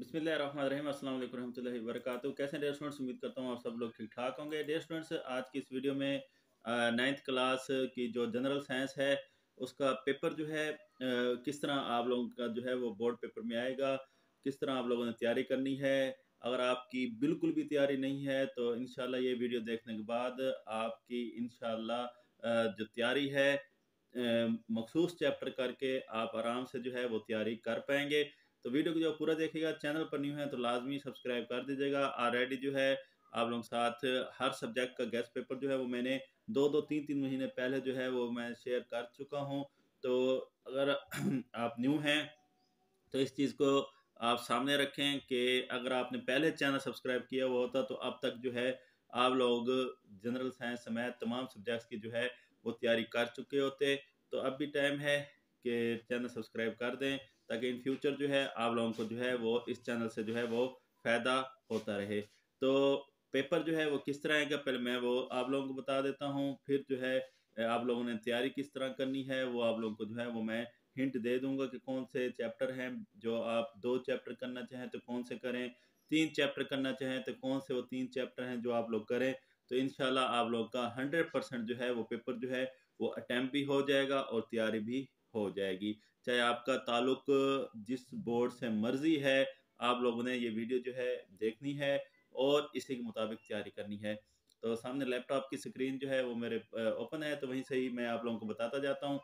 बिसमिल रहीम असल वर्क कैसे dear students उम्मीद करता हूँ आप सब लोग ठीक ठाक होंगे डेयर स्टूडेंट्स आज की इस वीडियो में नाइन्थ क्लास की जो जनरल साइंस है उसका पेपर जो है किस तरह आप लोगों का जो है वो बोर्ड पेपर में आएगा किस तरह आप लोगों ने तैयारी करनी है अगर आपकी बिल्कुल भी तैयारी नहीं है तो इन ये वीडियो देखने के बाद आपकी इन जो तैयारी है मखसूस चैप्टर करके आप आराम से जो है वो तैयारी कर पाएंगे तो वीडियो को जो पूरा देखेगा चैनल पर न्यू है तो लाजमी सब्सक्राइब कर दीजिएगा ऑलरेडी जो है आप लोगों के साथ हर सब्जेक्ट का गेस्ट पेपर जो है वो मैंने दो दो तीन तीन महीने पहले जो है वो मैं शेयर कर चुका हूँ तो अगर आप न्यू हैं तो इस चीज़ को आप सामने रखें कि अगर आपने पहले चैनल सब्सक्राइब किया हुआ होता तो अब तक जो है आप लोग जनरल साइंस समेत तमाम सब्जेक्ट्स की जो है वो तैयारी कर चुके होते तो अब भी टाइम है कि चैनल सब्सक्राइब कर दें ताकि इन फ्यूचर जो है आप लोगों को जो है वो इस चैनल से जो है वो फ़ायदा होता रहे तो पेपर जो है वो किस तरह आएगा पहले मैं वो आप लोगों को बता देता हूँ फिर जो है आप लोगों ने तैयारी किस तरह करनी है वो आप लोगों को जो है वो मैं हिंट दे दूंगा कि कौन से चैप्टर हैं जो आप दो चैप्टर करना चाहें तो कौन से करें तीन चैप्टर करना चाहें तो कौन से वो तीन चैप्टर हैं जो आप लोग करें तो इन आप लोग का हंड्रेड परसेंट जो है वो पेपर जो है वो अटैम्प भी हो जाएगा और तैयारी भी हो जाएगी चाहे आपका ताल्लुक जिस बोर्ड से मर्जी है आप लोगों ने ये वीडियो जो है देखनी है और इसी के मुताबिक तैयारी करनी है तो सामने लैपटॉप की स्क्रीन जो है वो मेरे ओपन है तो वहीं से ही मैं आप लोगों को बताता जाता हूँ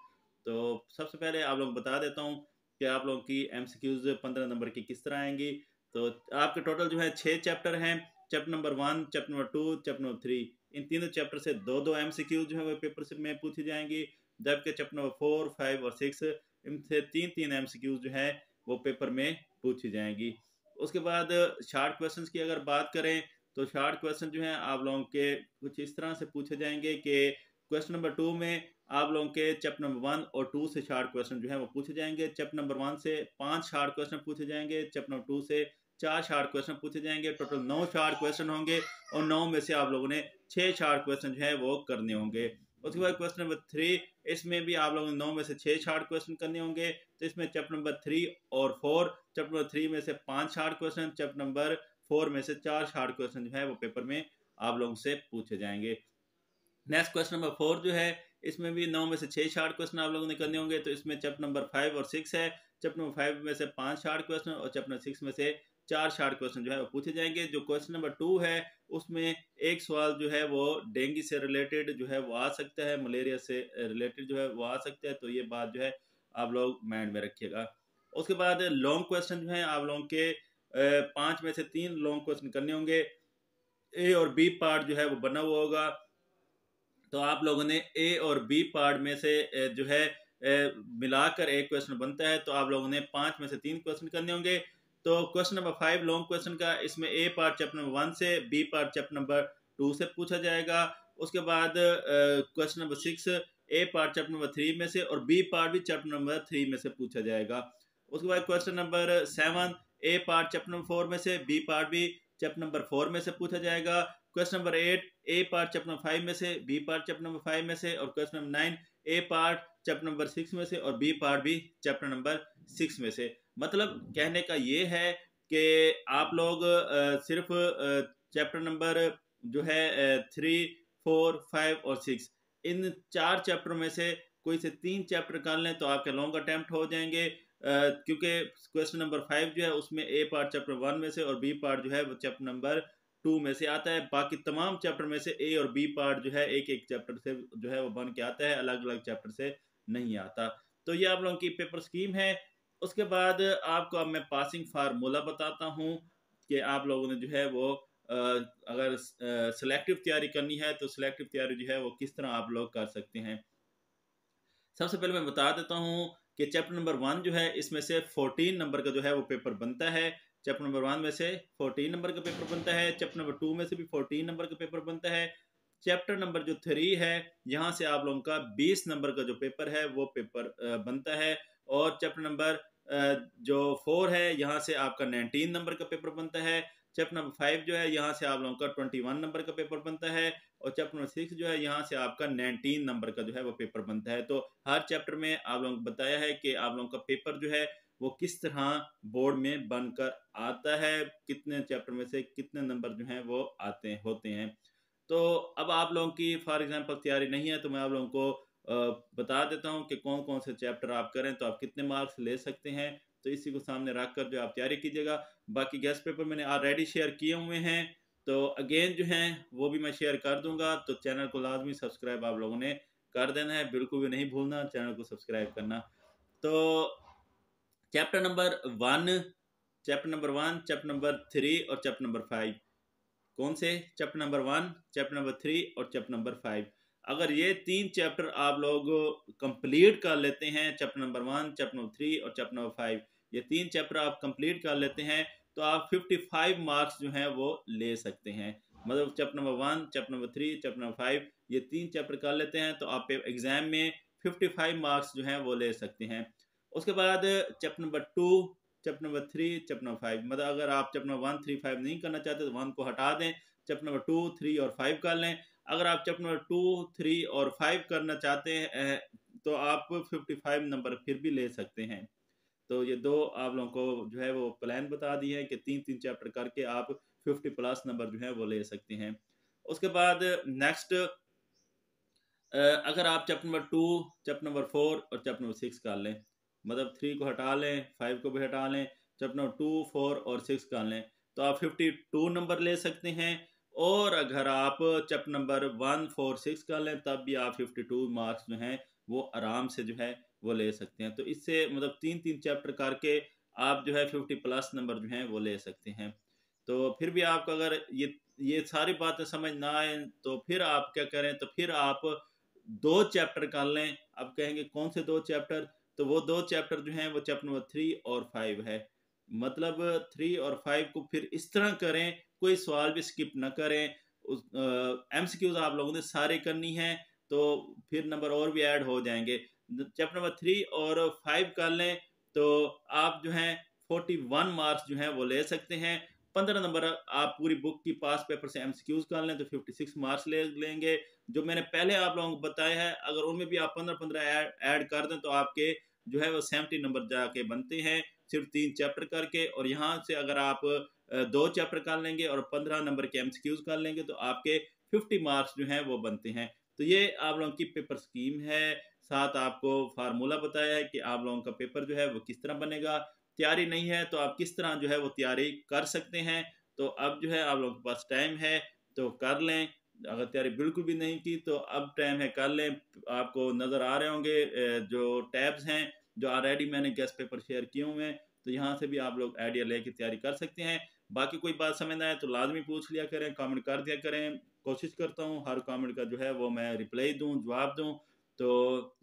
तो सबसे पहले आप लोग बता देता हूँ कि आप लोगों की एम सी क्यूज़ पंद्रह नंबर की किस तरह आएंगी तो आपके टोटल जो है छः चैप्टर हैं chapter number one chapter number two chapter number three इन तीनों चैप्टर से दो दो एम सी क्यूज जो है वो पेपर से में पूछी जाएंगी जबकि चैप्टर नंबर फोर फाइव और सिक्स इनसे तीन तीन एम जो हैं वो पेपर में पूछी जाएंगी उसके बाद शार्ट क्वेश्चंस की अगर बात करें तो शार्ट क्वेश्चन जो हैं आप लोगों के कुछ इस तरह से पूछे जाएंगे कि क्वेश्चन नंबर टू में आप लोगों के चैप्टर नंबर वन और टू से शार्ट क्वेश्चन जो है वो पूछे जाएंगे चैप्टर नंबर वन से पांच शार्ट क्वेश्चन पूछे जाएंगे चैप्टर नंबर टू से चार शार्ट क्वेश्चन पूछे जाएंगे टोटल नौ शार्ट क्वेश्चन होंगे और नौ में से आप लोगों ने छः शार्ट क्वेश्चन जो है वो करने होंगे उसके बाद क्वेश्चन नंबर थ्री इसमें भी आप लोगों ने नौ में से छः शार्ट क्वेश्चन करने होंगे तो इसमें चैप्टर नंबर थ्री और फोर चैप्टर नंबर थ्री में से पांच short question chapter number four में से चार शार्ट क्वेश्चन जो है वो पेपर में आप लोगों से पूछे जाएंगे नेक्स्ट क्वेश्चन नंबर फोर जो है इसमें भी नौ में से छः शार्ट क्वेश्चन आप लोगों ने करने होंगे तो इसमें चैप्टर नंबर फाइव और सिक्स है चैप्टर नंबर फाइव में से पांच शार्ट क्वेश्चन और चैप्टर सिक्स में से चार शार्ट क्वेश्चन जो है वो पूछे जाएंगे जो क्वेश्चन नंबर टू है उसमें एक सवाल जो है वो डेंगू से रिलेटेड जो है वो आ सकता है मलेरिया से रिलेटेड जो है वो आ सकता है तो ये बात जो है आप लोग माइंड में रखिएगा उसके बाद लॉन्ग क्वेश्चन जो है आप लोगों के पांच में से तीन लॉन्ग क्वेश्चन करने होंगे ए और बी पार्ट जो है वो बना हुआ होगा तो आप लोगों ने ए और बी पार्ट में से जो है मिलाकर एक क्वेश्चन बनता है तो आप लोगों ने पांच में से तीन क्वेश्चन करने होंगे तो question number five long question का इसमें A part chapter number one से B part chapter number two से पूछा जाएगा उसके बाद question number six A part chapter number three में से और बी पार्ट भी चैप्टर नंबर थ्री में से पूछा जाएगा उसके बाद question number seven A part chapter number four में से बी पार्ट भी चैप्टर नंबर फोर में से पूछा जाएगा question number eight A part chapter number five में से B part chapter number five में से और question number nine A part chapter number six में से और बी पार्ट भी चैप्टर नंबर सिक्स में से मतलब कहने का ये है कि आप लोग सिर्फ चैप्टर नंबर जो है थ्री फोर फाइव और सिक्स इन चार चैप्टर में से कोई से तीन चैप्टर कर लें तो आपके लॉन्ग अटैम्प्ट हो जाएंगे क्योंकि क्वेश्चन नंबर फाइव जो है उसमें ए पार्ट चैप्टर वन में से और बी पार्ट जो है वो चैप्टर नंबर टू में से आता है बाकी तमाम चैप्टर में से ए और बी पार्ट जो है एक एक चैप्टर से जो है वो बन के आता है अलग अलग चैप्टर से नहीं आता तो ये आप लोगों की पेपर स्कीम है उसके बाद आपको अब मैं पासिंग फार्मूला बताता हूँ कि आप लोगों ने जो है वो अगर सिलेक्टिव तैयारी करनी है तो सिलेक्टिव तैयारी जो है वो किस तरह आप लोग कर सकते हैं सबसे पहले मैं बता देता हूँ कि चैप्टर नंबर वन जो है इसमें से फोर्टीन नंबर का जो है वो पेपर बनता है चैप्टर नंबर वन में से फोर्टीन नंबर का पेपर बनता है चैप्टर नंबर टू में से भी फोर्टीन नंबर का पेपर बनता है चैप्टर नंबर जो थ्री है यहाँ से आप लोगों का बीस नंबर का जो पेपर है वो पेपर बनता है और चैप्टर नंबर जो फोर है यहाँ से आपका नाइनटीन नंबर का पेपर बनता है चैप्टर नंबर फाइव जो है यहाँ से आप लोगों का ट्वेंटी वन नंबर का पेपर बनता है और चैप्टर नंबर सिक्स जो है यहाँ से आपका नाइनटीन नंबर का जो है वो पेपर बनता है तो हर चैप्टर में आप लोगों को बताया है कि आप लोगों का पेपर जो है वो किस तरह बोर्ड में बनकर आता है कितने चैप्टर में से कितने नंबर जो है वो आते होते हैं तो अब आप लोगों की फॉर एग्जांपल तैयारी नहीं है तो मैं आप लोगों को बता देता हूँ कि कौन कौन से चैप्टर आप करें तो आप कितने मार्क्स ले सकते हैं तो इसी को सामने रख कर जो आप तैयारी कीजिएगा बाकी गेस्ट पेपर मैंने ऑलरेडी शेयर किए हुए हैं तो अगेन जो है वो भी मैं शेयर कर दूंगा तो चैनल को लाजमी सब्सक्राइब आप लोगों ने कर देना है बिल्कुल भी नहीं भूलना चैनल को सब्सक्राइब करना तो chapter number one chapter number one chapter number three और चैप्टर नंबर फाइव कौन से chapter number one chapter number three और चैप्टर नंबर फाइव अगर ये तीन चैप्टर आप लोग कंप्लीट कर लेते हैं chapter number one chapter number three और चैप्टर नंबर फाइव ये तीन चैप्टर आप कंप्लीट कर लेते हैं तो आप फिफ्टी फाइव मार्क्स जो हैं वो ले सकते हैं मतलब chapter number one chapter number three chapter number five ये तीन चैप्टर कर लेते हैं तो आप एग्ज़ाम में फिफ्टी फाइव मार्क्स जो हैं वो ले सकते हैं उसके बाद chapter number two chapter number three chapter number five मतलब अगर आप chapter number one three five नहीं करना चाहते तो वन को हटा दें चैप्टर नंबर टू थ्री और फाइव कर लें अगर आप चैप्टर नंबर टू थ्री और फाइव करना चाहते हैं तो आप फिफ्टी फाइव नंबर फिर भी ले सकते हैं तो ये दो आप लोगों को जो है वो प्लान बता दी है कि तीन तीन चैप्टर करके आप फिफ्टी प्लस नंबर जो है वो ले सकते हैं उसके बाद नेक्स्ट अगर आप chapter number two chapter number four और चैप्टर नंबर सिक्स कर लें मतलब थ्री को हटा लें फाइव को भी हटा लें जब ना टू फोर और सिक्स का लें तो आप फिफ्टी टू नंबर ले सकते हैं और अगर आप चप नंबर वन फोर सिक्स का लें तब भी आप फिफ्टी टू मार्क्स जो हैं वो आराम से जो है वो ले सकते हैं तो इससे मतलब तीन तीन चैप्टर करके आप जो है फिफ्टी प्लस नंबर जो हैं वो ले सकते हैं तो फिर भी आपको अगर ये ये सारी बातें समझ ना आए तो फिर आप क्या करें तो फिर आप दो चैप्टर कर लें आप कहेंगे कौन से दो चैप्टर तो वो दो चैप्टर जो हैं वो चैप्टर नंबर थ्री और फाइव है मतलब थ्री और फाइव को फिर इस तरह करें कोई सवाल भी स्किप ना करें उस एम्स क्यूज आप लोगों ने सारे करनी है तो फिर नंबर और भी ऐड हो जाएंगे चैप्टर नंबर थ्री और फाइव कर लें तो आप जो हैं फोर्टी वन मार्क्स जो हैं वो ले सकते हैं पंद्रह नंबर आप पूरी बुक की पास पेपर से एमसीक्यूज कर लें तो फिफ्टी सिक्स मार्क्स ले लेंगे जो मैंने पहले आप लोगों को बताया है अगर उनमें भी आप पंद्रह पंद्रह ऐड कर दें तो आपके जो है वो सेवेंटी नंबर जाके बनते हैं सिर्फ तीन चैप्टर करके और यहाँ से अगर आप दो चैप्टर कर लेंगे और पंद्रह नंबर के एमसीक्यूज कर लेंगे तो आपके फिफ्टी मार्क्स जो हैं वो बनते हैं तो ये आप लोगों की पेपर स्कीम है साथ आपको फार्मूला बताया है कि आप लोगों का पेपर जो है वो किस तरह बनेगा तैयारी नहीं है तो आप किस तरह जो है वो तैयारी कर सकते हैं तो अब जो है आप लोगों के पास टाइम है तो कर लें अगर तैयारी बिल्कुल भी नहीं की तो अब टाइम है कर लें आपको नज़र आ रहे होंगे जो टैब्स हैं जो ऑलरेडी मैंने गेस्ट पेपर शेयर किए हुए हैं तो यहाँ से भी आप लोग आइडिया लेके तैयारी कर सकते हैं बाकी कोई बात समझ ना आए तो लाजमी पूछ लिया करें कमेंट कर दिया करें कोशिश करता हूँ हर कमेंट का जो है वो मैं रिप्लाई दूँ जवाब दूँ तो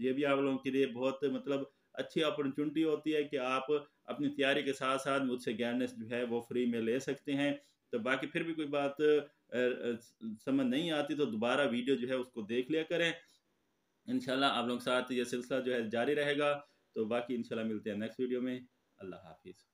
ये भी आप लोगों के लिए बहुत मतलब अच्छी अपॉर्चुनिटी होती है कि आप अपनी तैयारी के साथ साथ मुझसे गाइडेंस जो है वो फ्री में ले सकते हैं तो बाकी फिर भी कोई बात समझ नहीं आती तो दोबारा वीडियो जो है उसको देख लिया करें इनशाला आप लोग साथ ये सिलसिला जो है जारी रहेगा तो बाकी इनशाला मिलते हैं नेक्स्ट वीडियो में अल्लाह हाफिज़